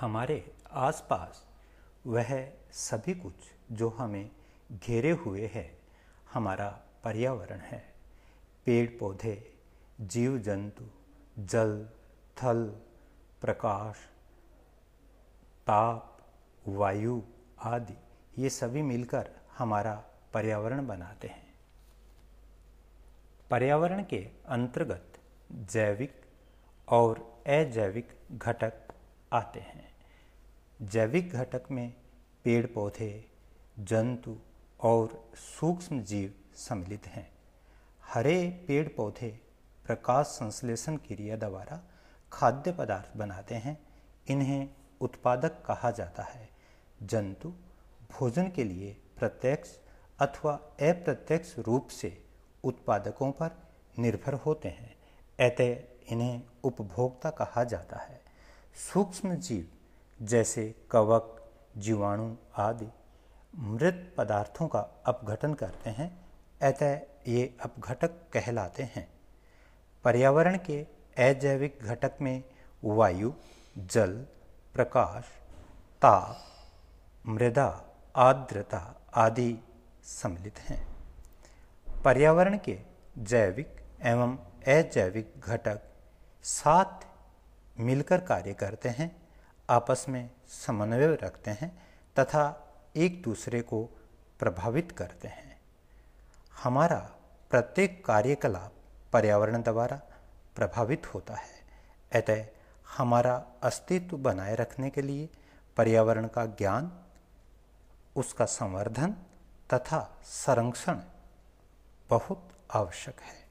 हमारे आसपास वह सभी कुछ जो हमें घेरे हुए है हमारा पर्यावरण है पेड़ पौधे जीव जंतु जल थल प्रकाश ताप वायु आदि ये सभी मिलकर हमारा पर्यावरण बनाते हैं पर्यावरण के अंतर्गत जैविक और अजैविक घटक आते हैं जैविक घटक में पेड़ पौधे जंतु और सूक्ष्म जीव सम्मिलित हैं हरे पेड़ पौधे प्रकाश संश्लेषण क्रिया द्वारा खाद्य पदार्थ बनाते हैं इन्हें उत्पादक कहा जाता है जंतु भोजन के लिए प्रत्यक्ष अथवा अप्रत्यक्ष रूप से उत्पादकों पर निर्भर होते हैं अतः इन्हें उपभोक्ता कहा जाता है सूक्ष्म जीव जैसे कवक जीवाणु आदि मृत पदार्थों का अपघटन करते हैं अतः ये अपघटक कहलाते हैं पर्यावरण के अजैविक घटक में वायु जल प्रकाश ताप मृदा आर्द्रता आदि सम्मिलित हैं पर्यावरण के जैविक एवं अजैविक घटक साथ मिलकर कार्य करते हैं आपस में समन्वय रखते हैं तथा एक दूसरे को प्रभावित करते हैं हमारा प्रत्येक कार्यकलाप पर्यावरण द्वारा प्रभावित होता है अतः हमारा अस्तित्व बनाए रखने के लिए पर्यावरण का ज्ञान उसका संवर्धन तथा संरक्षण बहुत आवश्यक है